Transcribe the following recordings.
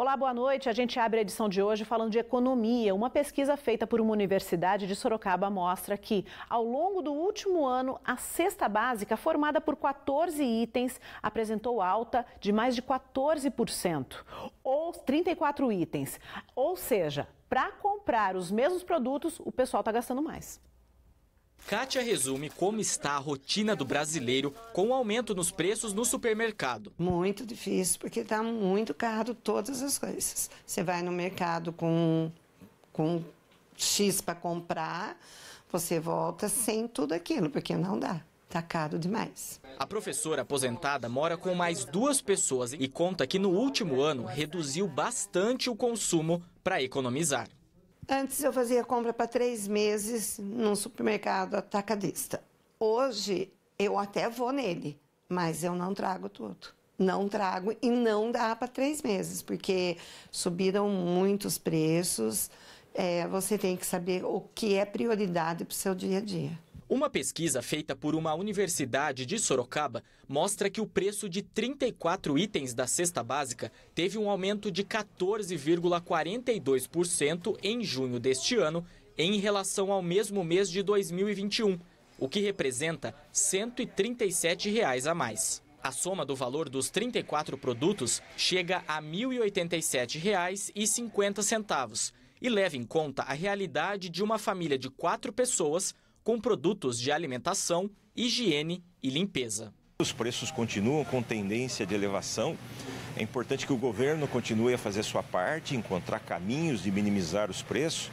Olá, boa noite. A gente abre a edição de hoje falando de economia. Uma pesquisa feita por uma universidade de Sorocaba mostra que, ao longo do último ano, a cesta básica, formada por 14 itens, apresentou alta de mais de 14%, ou 34 itens. Ou seja, para comprar os mesmos produtos, o pessoal está gastando mais. Kátia resume como está a rotina do brasileiro com o aumento nos preços no supermercado. Muito difícil, porque está muito caro todas as coisas. Você vai no mercado com, com X para comprar, você volta sem tudo aquilo, porque não dá. Está caro demais. A professora aposentada mora com mais duas pessoas e conta que no último ano reduziu bastante o consumo para economizar. Antes eu fazia compra para três meses num supermercado atacadista. Hoje eu até vou nele, mas eu não trago tudo. Não trago e não dá para três meses, porque subiram muitos preços. É, você tem que saber o que é prioridade para o seu dia a dia. Uma pesquisa feita por uma universidade de Sorocaba mostra que o preço de 34 itens da cesta básica teve um aumento de 14,42% em junho deste ano em relação ao mesmo mês de 2021, o que representa R$ 137 reais a mais. A soma do valor dos 34 produtos chega a R$ 1.087,50 e leva em conta a realidade de uma família de quatro pessoas com produtos de alimentação, higiene e limpeza. Os preços continuam com tendência de elevação. É importante que o governo continue a fazer a sua parte, encontrar caminhos de minimizar os preços.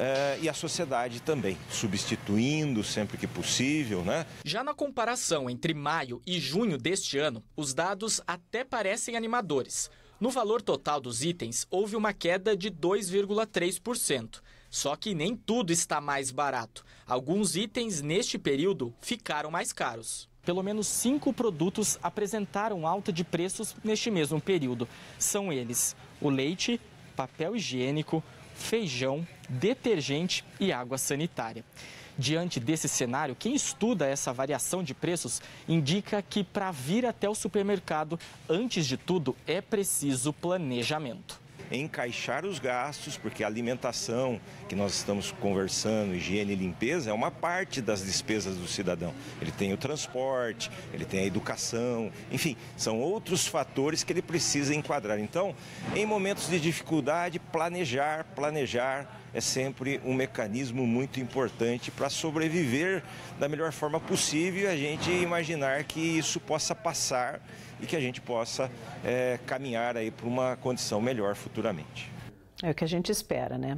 Eh, e a sociedade também, substituindo sempre que possível, né? Já na comparação entre maio e junho deste ano, os dados até parecem animadores. No valor total dos itens, houve uma queda de 2,3%. Só que nem tudo está mais barato. Alguns itens neste período ficaram mais caros. Pelo menos cinco produtos apresentaram alta de preços neste mesmo período. São eles: o leite, papel higiênico, feijão, detergente e água sanitária. Diante desse cenário, quem estuda essa variação de preços indica que para vir até o supermercado, antes de tudo, é preciso planejamento encaixar os gastos, porque a alimentação que nós estamos conversando, higiene e limpeza, é uma parte das despesas do cidadão. Ele tem o transporte, ele tem a educação, enfim, são outros fatores que ele precisa enquadrar. Então, em momentos de dificuldade, planejar, planejar é sempre um mecanismo muito importante para sobreviver da melhor forma possível e a gente imaginar que isso possa passar e que a gente possa é, caminhar aí para uma condição melhor futuramente. É o que a gente espera, né?